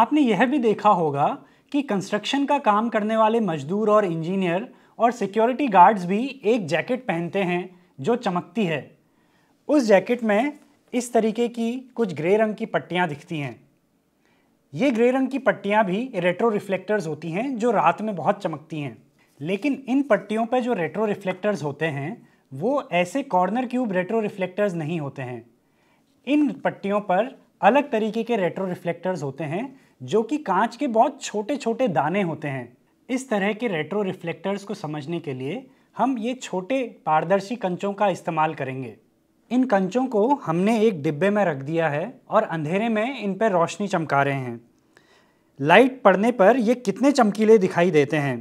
आपने यह भी देखा होगा कि कंस्ट्रक्शन का काम करने वाले मजदूर और इंजीनियर और सिक्योरिटी गार्ड्स भी एक जैकेट पहनते हैं जो चमकती है उस जैकेट में इस तरीके की कुछ ग्रे रंग की पट्टियाँ दिखती हैं ये ग्रे रंग की पट्टियाँ भी रेट्रो रिफ्लेक्टर्स होती हैं जो रात में बहुत चमकती हैं लेकिन इन पट्टियों पर जो रेट्रो रिफ्लेक्टर्स होते हैं वो ऐसे कॉर्नर क्यूब रेट्रो रिफ्लेक्टर्स नहीं होते हैं इन पट्टियों पर अलग तरीके के रेट्रो रिफ्लेक्टर्स होते हैं जो कि कांच के बहुत छोटे छोटे दाने होते हैं इस तरह के रेट्रो रिफ्लेक्टर्स को समझने के लिए हम ये छोटे पारदर्शी कंचों का इस्तेमाल करेंगे इन कंचों को हमने एक डिब्बे में रख दिया है और अंधेरे में इन पर रोशनी चमका रहे हैं लाइट पड़ने पर ये कितने चमकीले दिखाई देते हैं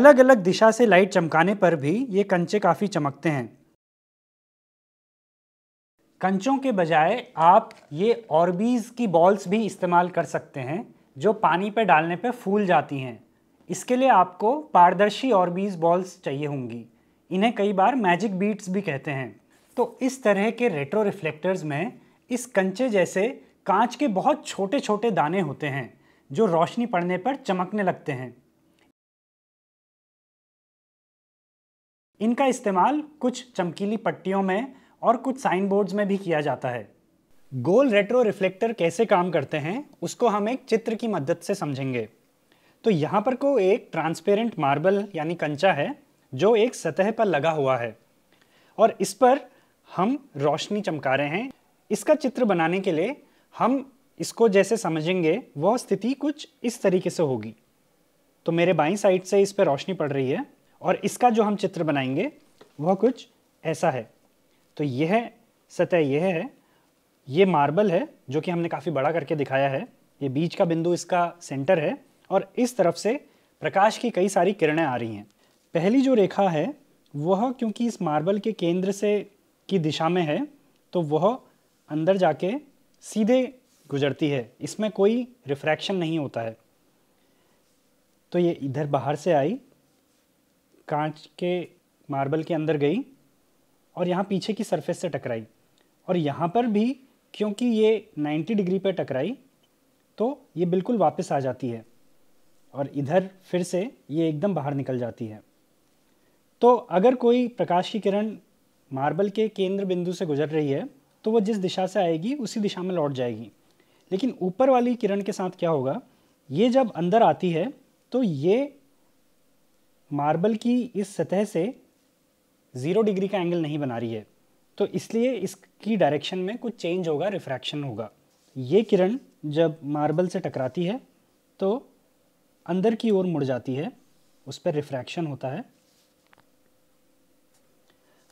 अलग अलग दिशा से लाइट चमकाने पर भी ये कंचे काफ़ी चमकते हैं कंचों के बजाय आप ये ऑर्बीज़ की बॉल्स भी इस्तेमाल कर सकते हैं जो पानी पे डालने पर फूल जाती हैं इसके लिए आपको पारदर्शी ऑर्बीज़ बॉल्स चाहिए होंगी इन्हें कई बार मैजिक बीट्स भी कहते हैं तो इस तरह के रेट्रो रिफ्लेक्टर्स में इस कंचे जैसे कांच के बहुत छोटे छोटे दाने होते हैं जो रोशनी पड़ने पर चमकने लगते हैं इनका इस्तेमाल कुछ चमकीली पट्टियों में और कुछ साइन बोर्ड्स में भी किया जाता है गोल रेट्रो रिफ्लेक्टर कैसे काम करते हैं उसको हम एक चित्र की मदद से समझेंगे तो यहाँ पर को एक ट्रांसपेरेंट मार्बल यानी कंचा है जो एक सतह पर लगा हुआ है और इस पर हम रोशनी चमका रहे हैं इसका चित्र बनाने के लिए हम इसको जैसे समझेंगे वह स्थिति कुछ इस तरीके से होगी तो मेरे बाई साइड से इस पर रोशनी पड़ रही है और इसका जो हम चित्र बनाएंगे वह कुछ ऐसा है तो यह सतह यह है ये मार्बल है जो कि हमने काफ़ी बड़ा करके दिखाया है ये बीच का बिंदु इसका सेंटर है और इस तरफ से प्रकाश की कई सारी किरणें आ रही हैं पहली जो रेखा है वह क्योंकि इस मार्बल के केंद्र से की दिशा में है तो वह अंदर जाके सीधे गुजरती है इसमें कोई रिफ्रैक्शन नहीं होता है तो ये इधर बाहर से आई कांच के मार्बल के अंदर गई और यहाँ पीछे की सरफेस से टकराई और यहाँ पर भी क्योंकि ये 90 डिग्री पर टकराई तो ये बिल्कुल वापस आ जाती है और इधर फिर से ये एकदम बाहर निकल जाती है तो अगर कोई प्रकाश की किरण मार्बल के केंद्र बिंदु से गुजर रही है तो वो जिस दिशा से आएगी उसी दिशा में लौट जाएगी लेकिन ऊपर वाली किरण के साथ क्या होगा ये जब अंदर आती है तो ये मार्बल की इस सतह से ज़ीरो डिग्री का एंगल नहीं बना रही है तो इसलिए इसकी डायरेक्शन में कुछ चेंज होगा रिफ्रैक्शन होगा ये किरण जब मार्बल से टकराती है तो अंदर की ओर मुड़ जाती है उस पर रिफ्रैक्शन होता है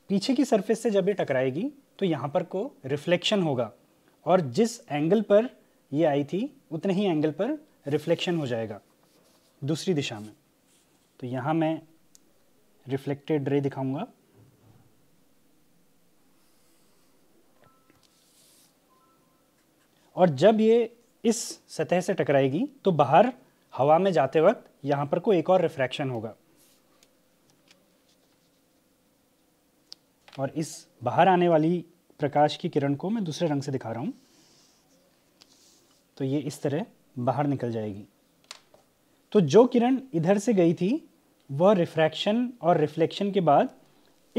पीछे की सरफेस से जब ये टकराएगी तो यहाँ पर को रिफ्लेक्शन होगा और जिस एंगल पर ये आई थी उतने ही एंगल पर रिफ्लेक्शन हो जाएगा दूसरी दिशा में तो यहाँ मैं रिफ्लेक्टेड रे दिखाऊंगा और जब ये इस सतह से टकराएगी तो बाहर हवा में जाते वक्त यहाँ पर को एक और रिफ्रैक्शन होगा और इस बाहर आने वाली प्रकाश की किरण को मैं दूसरे रंग से दिखा रहा हूँ तो ये इस तरह बाहर निकल जाएगी तो जो किरण इधर से गई थी वह रिफ्रैक्शन और रिफ्लेक्शन के बाद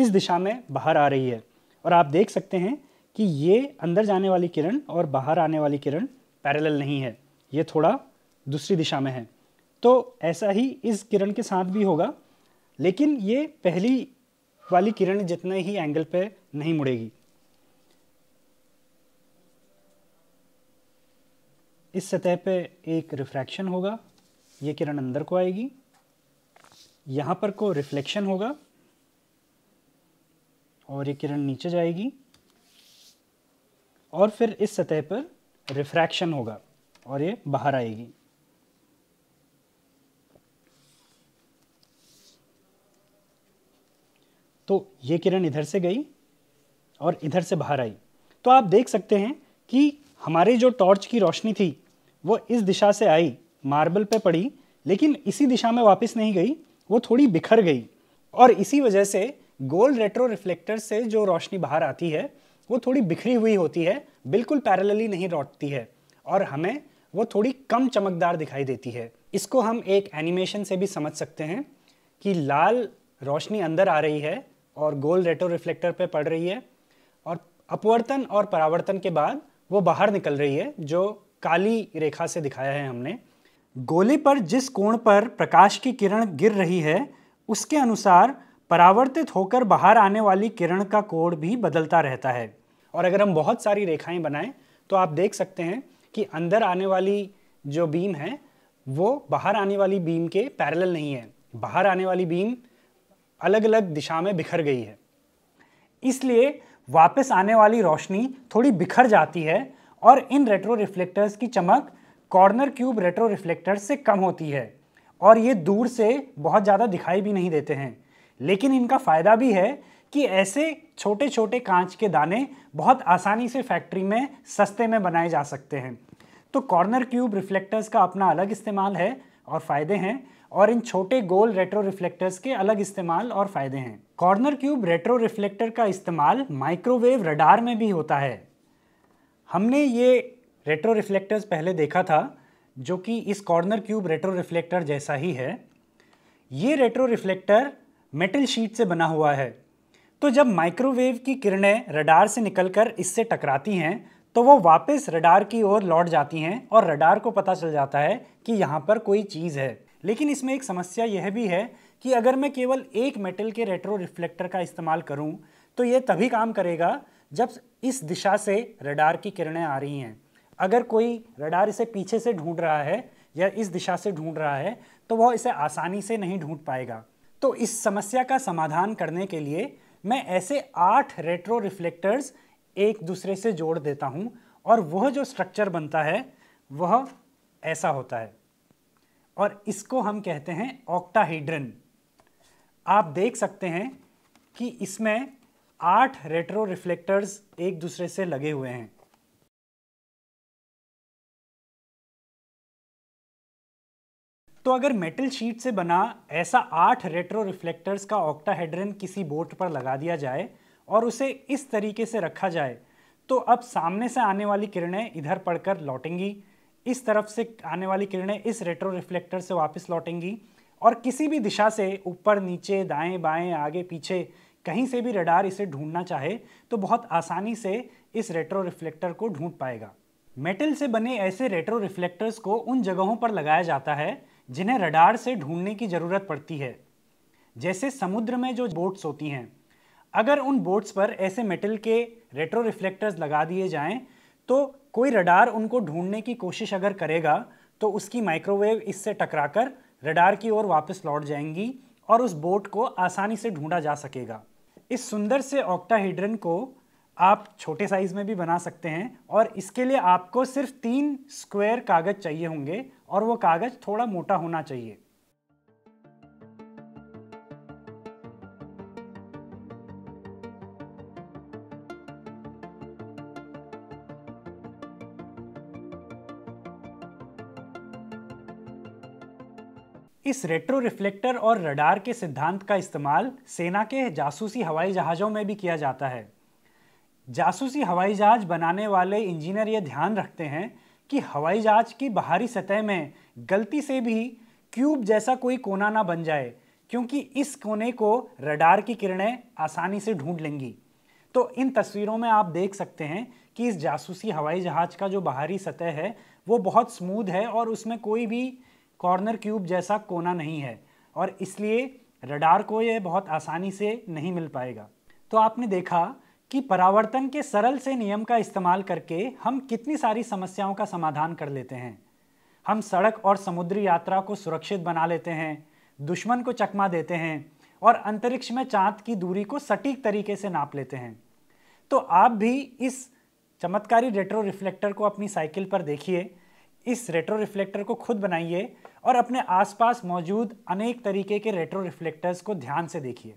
इस दिशा में बाहर आ रही है और आप देख सकते हैं कि ये अंदर जाने वाली किरण और बाहर आने वाली किरण पैरेलल नहीं है ये थोड़ा दूसरी दिशा में है तो ऐसा ही इस किरण के साथ भी होगा लेकिन ये पहली वाली किरण जितने ही एंगल पे नहीं मुड़ेगी इस सतह पे एक रिफ्रैक्शन होगा ये किरण अंदर को आएगी यहाँ पर को रिफ्लेक्शन होगा और ये किरण नीचे जाएगी और फिर इस सतह पर रिफ्रैक्शन होगा और ये बाहर आएगी तो ये किरण इधर से गई और इधर से बाहर आई तो आप देख सकते हैं कि हमारे जो टॉर्च की रोशनी थी वो इस दिशा से आई मार्बल पे पड़ी लेकिन इसी दिशा में वापस नहीं गई वो थोड़ी बिखर गई और इसी वजह से गोल रेट्रो रिफ्लेक्टर से जो रोशनी बाहर आती है वो थोड़ी बिखरी हुई होती है बिल्कुल पैरेलली नहीं लौटती है और हमें वो थोड़ी कम चमकदार दिखाई देती है इसको हम एक एनिमेशन से भी समझ सकते हैं कि लाल रोशनी अंदर आ रही है और गोल रेटो रिफ्लेक्टर पर पड़ रही है और अपवर्तन और परावर्तन के बाद वो बाहर निकल रही है जो काली रेखा से दिखाया है हमने गोले पर जिस कोण पर प्रकाश की किरण गिर रही है उसके अनुसार परावर्तित होकर बाहर आने वाली किरण का कोण भी बदलता रहता है और अगर हम बहुत सारी रेखाएं बनाएं तो आप देख सकते हैं कि अंदर आने वाली जो बीम है वो बाहर आने वाली बीम के पैरेलल नहीं है बाहर आने वाली बीम अलग अलग दिशा में बिखर गई है इसलिए वापस आने वाली रोशनी थोड़ी बिखर जाती है और इन रेट्रो रिफ्लेक्टर्स की चमक कॉर्नर क्यूब रेट्रो रिफ्लेक्टर्स से कम होती है और ये दूर से बहुत ज़्यादा दिखाई भी नहीं देते हैं लेकिन इनका फ़ायदा भी है कि ऐसे छोटे छोटे कांच के दाने बहुत आसानी से फैक्ट्री में सस्ते में बनाए जा सकते हैं तो कॉर्नर क्यूब रिफ्लेक्टर्स का अपना अलग इस्तेमाल है और फ़ायदे हैं और इन छोटे गोल रेट्रो रिफ्लेक्टर्स के अलग इस्तेमाल और फ़ायदे हैं कॉर्नर क्यूब रेट्रो रिफ्लेक्टर का इस्तेमाल माइक्रोवेव रडार में भी होता है हमने ये रेट्रो रिफ्लेक्टर्स पहले देखा था जो कि इस कॉर्नर क्यूब रेट्रो रिफ्लेक्टर जैसा ही है ये रेट्रो रिफ्लेक्टर मेटल शीट से बना हुआ है तो जब माइक्रोवेव की किरणें रडार से निकलकर इससे टकराती हैं तो वो वापस रडार की ओर लौट जाती हैं और रडार को पता चल जाता है कि यहाँ पर कोई चीज़ है लेकिन इसमें एक समस्या यह भी है कि अगर मैं केवल एक मेटल के रेट्रो रिफ्लेक्टर का इस्तेमाल करूँ तो ये तभी काम करेगा जब इस दिशा से रडार की किरणें आ रही हैं अगर कोई रडार इसे पीछे से ढूंढ रहा है या इस दिशा से ढूंढ रहा है तो वह इसे आसानी से नहीं ढूंढ पाएगा तो इस समस्या का समाधान करने के लिए मैं ऐसे आठ रेट्रो रिफ्लेक्टर्स एक दूसरे से जोड़ देता हूँ और वह जो स्ट्रक्चर बनता है वह ऐसा होता है और इसको हम कहते हैं ऑक्टाहीड्रन आप देख सकते हैं कि इसमें आठ रेट्रो रिफ्लेक्टर्स एक दूसरे से लगे हुए हैं तो अगर मेटल शीट से बना ऐसा आठ रेट्रो रिफ्लेक्टर्स का ऑक्टाहेड्रन किसी बोट पर लगा दिया जाए और उसे इस तरीके से रखा जाए तो अब सामने से आने वाली किरणें इधर पड़कर लौटेंगी इस तरफ से आने वाली किरणें इस रेट्रो रिफ्लेक्टर से वापस लौटेंगी और किसी भी दिशा से ऊपर नीचे दाएं बाएं आगे पीछे कहीं से भी रडार इसे ढूंढना चाहे तो बहुत आसानी से इस रेट्रो रिफ्लेक्टर को ढूंढ पाएगा मेटल से बने ऐसे रेट्रो रिफ्लेक्टर्स को उन जगहों पर लगाया जाता है जिन्हें रडार से ढूंढने की ज़रूरत पड़ती है जैसे समुद्र में जो बोट्स होती हैं अगर उन बोट्स पर ऐसे मेटल के रेट्रो रिफ्लेक्टर्स लगा दिए जाएं तो कोई रडार उनको ढूंढने की कोशिश अगर करेगा तो उसकी माइक्रोवेव इससे टकराकर रडार की ओर वापस लौट जाएंगी और उस बोट को आसानी से ढूंढा जा सकेगा इस सुंदर से ऑक्टाहीड्रन को आप छोटे साइज़ में भी बना सकते हैं और इसके लिए आपको सिर्फ तीन स्क्वायर कागज़ चाहिए होंगे और वो कागज़ थोड़ा मोटा होना चाहिए इस रेट्रो रिफ्लेक्टर और रडार के सिद्धांत का इस्तेमाल सेना के जासूसी हवाई जहाज़ों में भी किया जाता है जासूसी हवाई जहाज बनाने वाले इंजीनियर ये ध्यान रखते हैं कि हवाई जहाज की बाहरी सतह में गलती से भी क्यूब जैसा कोई कोना ना बन जाए क्योंकि इस कोने को रडार की किरणें आसानी से ढूंढ लेंगी तो इन तस्वीरों में आप देख सकते हैं कि इस जासूसी हवाई जहाज़ का जो बाहरी सतह है वो बहुत स्मूद है और उसमें कोई भी कॉर्नर क्यूब जैसा कोना नहीं है और इसलिए रडार को ये बहुत आसानी से नहीं मिल पाएगा तो आपने देखा कि परावर्तन के सरल से नियम का इस्तेमाल करके हम कितनी सारी समस्याओं का समाधान कर लेते हैं हम सड़क और समुद्री यात्रा को सुरक्षित बना लेते हैं दुश्मन को चकमा देते हैं और अंतरिक्ष में चांद की दूरी को सटीक तरीके से नाप लेते हैं तो आप भी इस चमत्कारी रेट्रो रिफ्लेक्टर को अपनी साइकिल पर देखिए इस रेट्रो रिफ्लेक्टर को खुद बनाइए और अपने आसपास मौजूद अनेक तरीके के रेट्रो रिफ्लेक्टर्स को ध्यान से देखिए